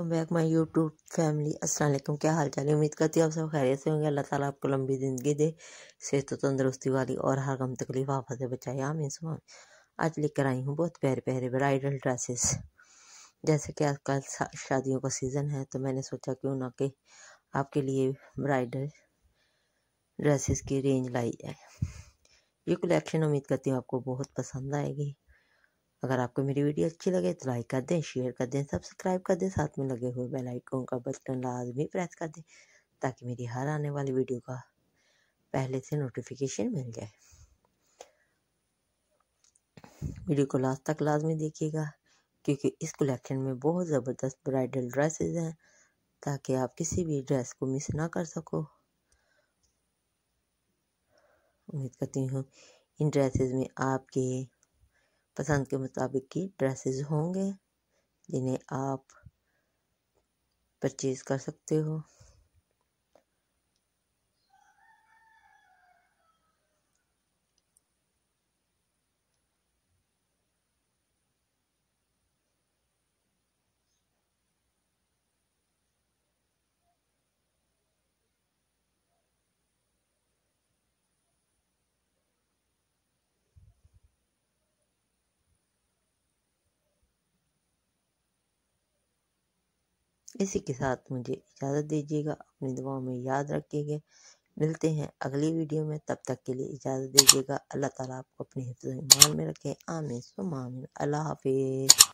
welcome back my YouTube family अस्सलाम वालेकुम क्या हाल चाल है उम्मीद करती हूँ आप सब खैरियत से होंगे अल्लाह ताला आपको लंबी ज़िंदगी दे सेहत तंदरुस्ती वाली और हर गम तकलीफ आप से बचाए आमीन सुबह आज लेकर आई हूँ बहुत प्यारे प्यारे ब्राइडल ड्रेसेस जैसे कि आजकल शादियों का सीज़न है तो मैंने सोचा क्यों ना कि आपके लिए ब्राइडल ड्रेसेस की रेंज लाई जाए ये कलेक्शन उम्मीद करती हूँ आपको बहुत पसंद आएगी अगर आपको मेरी वीडियो अच्छी लगे तो लाइक कर दें शेयर कर दें सब्सक्राइब कर दें साथ में लगे हुए बेल आइकन का बटन लाजमी प्रेस कर दें ताकि मेरी हर आने वाली वीडियो का पहले से नोटिफिकेशन मिल जाए वीडियो को लास्ट तक लाजमी देखिएगा क्योंकि इस कलेक्शन में बहुत ज़बरदस्त ब्राइडल ड्रेसेस हैं ताकि आप किसी भी ड्रेस को मिस ना कर सको उम्मीद करती हूँ इन ड्रेसेस में आपके पसंद के मुताबिक की ड्रेसेस होंगे जिन्हें आप परचेज़ कर सकते हो इसी के साथ मुझे इजाज़त दीजिएगा अपनी दुआओं में याद रखिएगा मिलते हैं अगली वीडियो में तब तक के लिए इजाज़त दीजिएगा अल्लाह ताला आपको अपने हिफ्ज ईमान में रखें आमीन सुमामीन अल्लाह हाफिज़